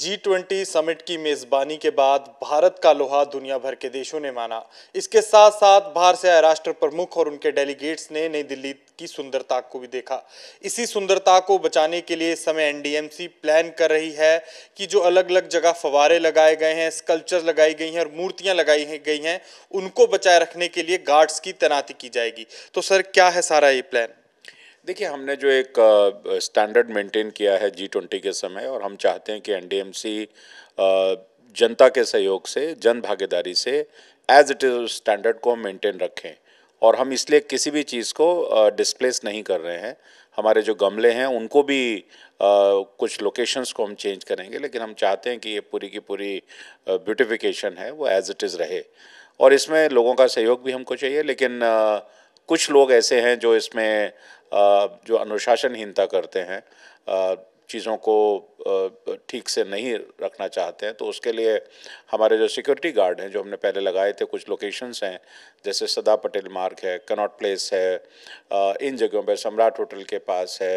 G twenty summit की मेजबानी के बाद भारत का लोहा दुनिया भर के देशों ने माना इसके साथ साथ बाहर से आए राष्ट्र प्रमुख और उनके डेलीगेट्स ने नई दिल्ली की सुंदरता को भी देखा इसी सुंदरता को बचाने के लिए इस समय एनडीएमसी प्लान कर रही है कि जो अलग अलग जगह फवारे लगाए गए हैं स्कल्पचर लगाई गई हैं और मूर्तियां लगाई गई हैं उनको बचाए रखने के लिए गार्ड्स की तैनाती की जाएगी तो सर क्या है सारा ये प्लान देखिए हमने जो एक स्टैंडर्ड मेंटेन किया है जी ट्वेंटी के समय और हम चाहते हैं कि एनडीएमसी जनता के सहयोग से जन भागीदारी से एज इट इज़ स्टैंडर्ड को हम मेंटेन रखें और हम इसलिए किसी भी चीज़ को डिस्प्लेस नहीं कर रहे हैं हमारे जो गमले हैं उनको भी आ, कुछ लोकेशंस को हम चेंज करेंगे लेकिन हम चाहते हैं कि ये पूरी की पूरी ब्यूटिफिकेशन है वो एज इट इज़ रहे और इसमें लोगों का सहयोग भी हमको चाहिए लेकिन आ, कुछ लोग ऐसे हैं जो इसमें जो अनुशासनहीनता करते हैं चीज़ों को ठीक से नहीं रखना चाहते हैं तो उसके लिए हमारे जो सिक्योरिटी गार्ड हैं जो हमने पहले लगाए थे कुछ लोकेशंस हैं जैसे सदा पटेल मार्ग है कनॉट प्लेस है इन जगहों पर सम्राट होटल के पास है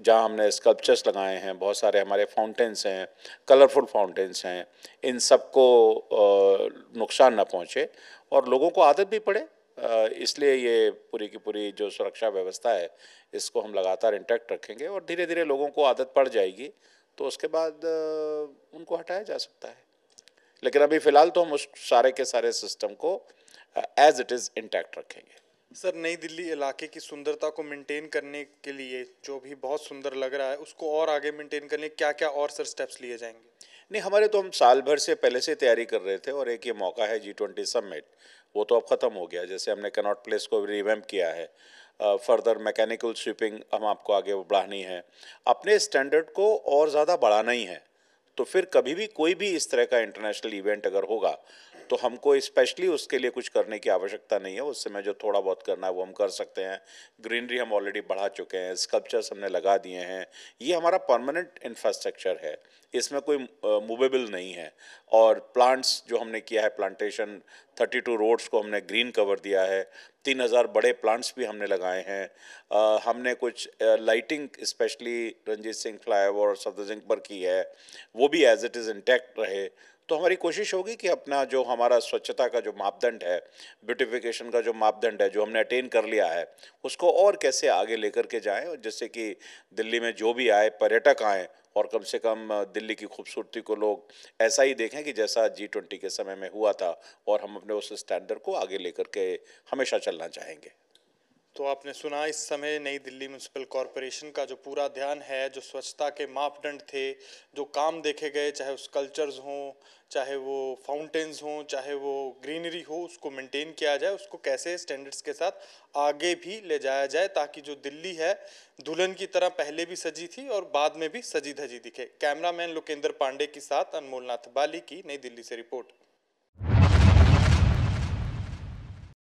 जहाँ हमने स्कल्पचर्स लगाए हैं बहुत सारे हमारे फाउंटेंस हैं कलरफुल फाउंटेंस हैं इन सबको नुकसान ना पहुँचे और लोगों को आदत भी पड़े इसलिए ये पूरी की पूरी जो सुरक्षा व्यवस्था है इसको हम लगातार इंटैक्ट रखेंगे और धीरे धीरे लोगों को आदत पड़ जाएगी तो उसके बाद उनको हटाया जा सकता है लेकिन अभी फ़िलहाल तो हम उस सारे के सारे सिस्टम को एज इट इज़ इंटैक्ट रखेंगे सर नई दिल्ली इलाके की सुंदरता को मेंटेन करने के लिए जो भी बहुत सुंदर लग रहा है उसको और आगे मेंटेन करने क्या क्या और सर स्टेप्स लिए जाएंगे नहीं हमारे तो हम साल भर से पहले से तैयारी कर रहे थे और एक ये मौका है जी ट्वेंटी समिट वो तो अब ख़त्म हो गया जैसे हमने कनॉट प्लेस को रिवैम्प किया है फर्दर मैकेनिकल स्वीपिंग हम आपको आगे बढ़ानी है अपने स्टैंडर्ड को और ज़्यादा बढ़ाना ही है तो फिर कभी भी कोई भी इस तरह का इंटरनेशनल इवेंट अगर होगा तो हमको स्पेशली उसके लिए कुछ करने की आवश्यकता नहीं है उस समय जो थोड़ा बहुत करना है वो हम कर सकते हैं ग्रीनरी हम ऑलरेडी बढ़ा चुके हैं स्कल्पचर्स हमने लगा दिए हैं ये हमारा परमानेंट इंफ्रास्ट्रक्चर है इसमें कोई मूवेबल नहीं है और प्लांट्स जो हमने किया है प्लांटेशन 32 रोड्स को हमने ग्रीन कवर दिया है तीन हज़ार बड़े प्लांट्स भी हमने लगाए हैं आ, हमने कुछ lighting specially Ranjit Singh flyover Safdar पर की है वो भी एज इट इज़ इंटैक्ट रहे तो हमारी कोशिश होगी कि अपना जो हमारा स्वच्छता का जो मापदंड है ब्यूटिफिकेशन का जो मापदंड है जो हमने अटेन कर लिया है उसको और कैसे आगे लेकर के जाएं और जिससे कि दिल्ली में जो भी आए पर्यटक आएँ और कम से कम दिल्ली की खूबसूरती को लोग ऐसा ही देखें कि जैसा जी ट्वेंटी के समय में हुआ था और हम अपने उस स्टैंडर्ड को आगे लेकर के हमेशा चलना चाहेंगे तो आपने सुना इस समय नई दिल्ली म्यूनसिपल कॉरपोरेशन का जो पूरा ध्यान है जो स्वच्छता के मापदंड थे जो काम देखे गए चाहे उस कल्चर्स हों चाहे वो फाउंटेन्स हों चाहे वो ग्रीनरी हो उसको मेंटेन किया जाए उसको कैसे स्टैंडर्ड्स के साथ आगे भी ले जाया जाए ताकि जो दिल्ली है दुल्हन की तरह पहले भी सजी थी और बाद में भी सजी धजी दिखे कैमरामैन लोकेंद्र पांडे के साथ अनमोल नाथ बाली की नई दिल्ली से रिपोर्ट